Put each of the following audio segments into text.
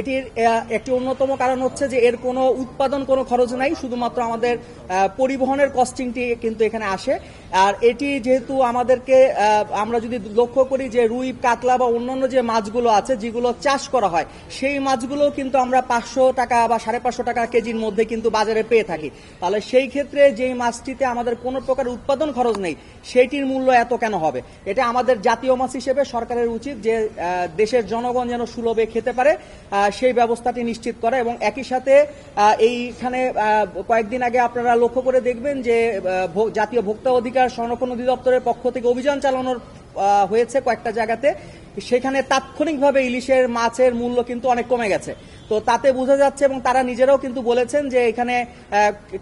এটির একটি অন্যতম কারণ হচ্ছে যে এর কোনো উৎপাদন কোনো খরচ নাই শুধুমাত্র আমাদের পরিবহনের কস্টিংটি কিন্তু এখানে আসে আর এটি যেহেতু আমাদেরকে আমরা যদি লক্ষ্য করি যে রুই কাতলা বা অন্যান্য যে মাছগুলো আছে যেগুলো চাষ করা হয় সেই মাছগুলো কিন্তু আমরা পাঁচশো টাকা বা সাড়ে পাঁচশো টাকা কেজির মধ্যে কিন্তু বাজারে পেয়ে থাকি তাহলে সেই ক্ষেত্রে যেই মাছটিতে আমাদের কোনো প্রকার উৎপাদন খরচ নেই সেইটির মূল্য এত কেন হবে এটা আমাদের জাতীয় মাছ হিসেবে সরকারের উচিত যে দেশের জনগণ যেন সুলভে খেতে করতে পারে সেই ব্যবস্থাটি নিশ্চিত করা এবং একই সাথে এইখানে কয়েকদিন আগে আপনারা লক্ষ্য করে দেখবেন যে জাতীয় ভোক্তা অধিকার সংরক্ষণ অধিদপ্তরের পক্ষ থেকে অভিযান চালানোর হয়েছে কয়েকটা জায়গাতে সেখানে তাৎক্ষণিকভাবে ইলিশের মাছের মূল্য কিন্তু অনেক কমে গেছে তো তাতে বোঝা যাচ্ছে এবং তারা নিজেরাও কিন্তু বলেছেন যে এখানে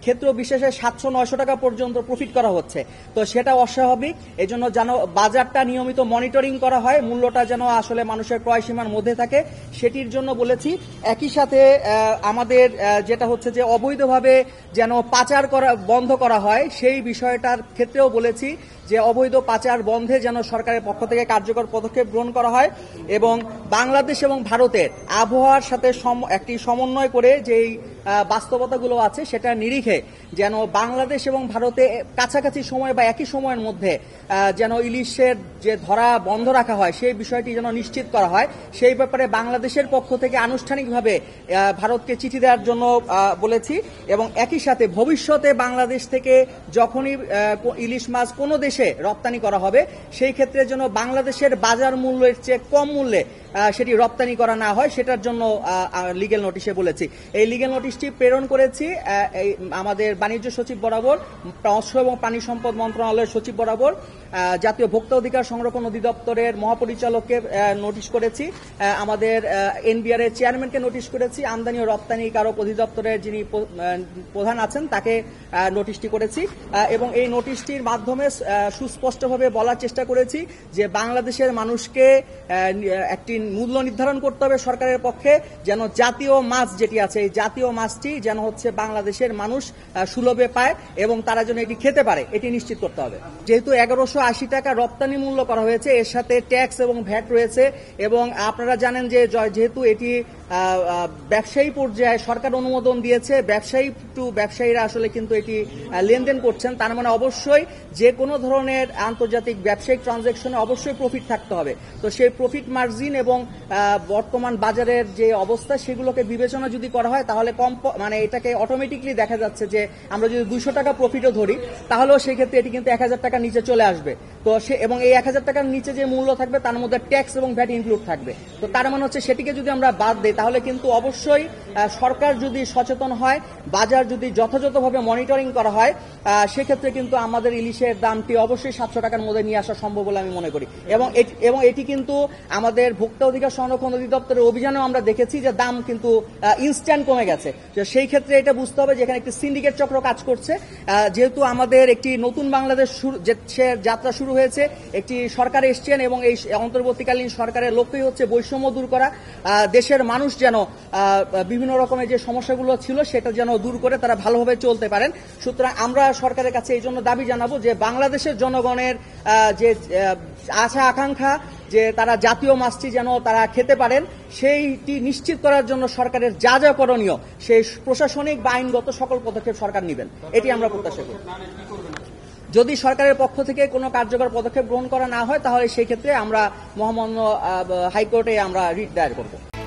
ক্ষেত্র বিশেষে সাতশো নয়শো টাকা পর্যন্ত প্রফিট করা হচ্ছে তো সেটা অস্বাভাবিক এই জন্য যেন বাজারটা নিয়মিত মনিটরিং করা হয় মূল্যটা যেন আসলে মানুষের ক্রয় সীমার মধ্যে থাকে সেটির জন্য বলেছি একই সাথে আমাদের যেটা হচ্ছে যে অবৈধভাবে যেন পাচার করা বন্ধ করা হয় সেই বিষয়টার ক্ষেত্রেও বলেছি যে অবৈধ পাচার বন্ধে যেন সরকারের পক্ষ থেকে কার্যকর পদক্ষেপ গ্রহণ করা হয় এবং বাংলাদেশ এবং ভারতের আবহাওয়ার সাথে একটি সমন্বয় করে যেই বাস্তবতাগুলো আছে সেটা নিরিখে যেন বাংলাদেশ এবং ভারতে কাছাকাছি সময় বা একই সময়ের মধ্যে যেন ইলিশের যে ধরা বন্ধ রাখা হয় সেই বিষয়টি যেন নিশ্চিত করা হয় সেই ব্যাপারে বাংলাদেশের পক্ষ থেকে আনুষ্ঠানিকভাবে ভারতকে চিঠি দেওয়ার জন্য বলেছি এবং একই সাথে ভবিষ্যতে বাংলাদেশ থেকে যখনই ইলিশ মাছ কোনো দেশে দেশে রপ্তানি করা হবে সেই ক্ষেত্রে যেন বাংলাদেশের বাজার মূল্যের চেয়ে কম মূল্যে সেটি রপ্তানি করা না হয় সেটার জন্য লিগেল নোটিশে বলেছি এই লিগেল নোটিশটি প্রেরণ করেছি আমাদের বাণিজ্য সচিব বরাবর মৎস্য এবং পানি সম্পদ মন্ত্রণালয়ের সচিব বরাবর জাতীয় ভোক্তা অধিকার সংরক্ষণ অধিদপ্তরের মহাপরিচালককে নোটিশ করেছি আমাদের এনবিআর এর চেয়ারম্যানকে নোটিশ করেছি আমদানি ও রপ্তানি কারক অধিদপ্তরের যিনি প্রধান আছেন তাকে নোটিশটি করেছি এবং এই নোটিশটির মাধ্যমে সুস্পষ্টভাবে বলার চেষ্টা করেছি যে বাংলাদেশের মানুষকে একটি মূল্য নির্ধারণ করতে হবে সরকারের পক্ষে যেন জাতীয় মাছ যেটি আছে এই জাতীয় মাছটি যেন হচ্ছে বাংলাদেশের মানুষ সুলভে পায় এবং তারা যেন এটি খেতে পারে এটি নিশ্চিত করতে হবে যেহেতু এগারোশো আশি টাকা রপ্তানি মূল্য করা হয়েছে এর সাথে ট্যাক্স এবং ভ্যাট রয়েছে এবং আপনারা জানেন যে যেহেতু এটি ব্যবসায়ী পর্যায়ে সরকার অনুমোদন দিয়েছে ব্যবসায়ী টু ব্যবসায়ীরা আসলে কিন্তু এটি লেনদেন করছেন তার মানে অবশ্যই যে কোনো ধরনের আন্তর্জাতিক ব্যবসায়িক ট্রানজ্যাকশনে অবশ্যই প্রফিট থাকতে হবে তো সেই প্রফিট মার্জিন এবং এবং বর্তমান বাজারের যে অবস্থা সেগুলোকে বিবেচনা যদি করা হয় তাহলে কম মানে এটাকে অটোমেটিকলি দেখা যাচ্ছে যে আমরা যদি দুশো টাকা প্রফিটও ধরি তাহলেও সেক্ষেত্রে এটি কিন্তু এক হাজার টাকা নিচে চলে আসবে তো সে এবং এই এক হাজার টাকার নিচে যে মূল্য থাকবে তার মধ্যে ট্যাক্স এবং ভ্যাট ইনক্লুড থাকবে তো তার মানে হচ্ছে সেটিকে যদি আমরা বাদ দিই তাহলে কিন্তু অবশ্যই সরকার যদি সচেতন হয় বাজার যদি যথাযথভাবে মনিটরিং করা হয় সেক্ষেত্রে কিন্তু আমাদের ইলিশের দামটি অবশ্যই সাতশো টাকার মধ্যে নিয়ে আসা সম্ভব বলে আমি মনে করি এবং এটি এবং এটি কিন্তু আমাদের ভোক্তা অধিকার সংরক্ষণ অধিদপ্তরের অভিযানেও আমরা দেখেছি যে দাম কিন্তু ইনস্ট্যান্ট কমে গেছে সেই ক্ষেত্রে এটা বুঝতে হবে যেখানে একটি সিন্ডিকেট চক্র কাজ করছে যেহেতু আমাদের একটি নতুন বাংলাদেশ যাত্রা শুরু শুরু হয়েছে একটি সরকার এসছেন এবং এই অন্তর্বর্তীকালীন সরকারের লক্ষ্যই হচ্ছে বৈষম্য দূর করা দেশের মানুষ যেন বিভিন্ন রকমের যে সমস্যাগুলো ছিল সেটা যেন দূর করে তারা ভালোভাবে চলতে পারেন সুতরাং আমরা সরকারের কাছে এই জন্য দাবি জানাবো যে বাংলাদেশের জনগণের যে আশা আকাঙ্ক্ষা যে তারা জাতীয় মাছটি যেন তারা খেতে পারেন সেইটি নিশ্চিত করার জন্য সরকারের যা যা করণীয় সেই প্রশাসনিক বা আইনগত সকল পদক্ষেপ সরকার নেবেন এটি আমরা প্রত্যাশা করি যদি সরকারের পক্ষ থেকে কোনো কার্যকর পদক্ষেপ গ্রহণ করা না হয় তাহলে সেক্ষেত্রে আমরা মহামান্য হাইকোর্টে আমরা রিট দায়ের করবো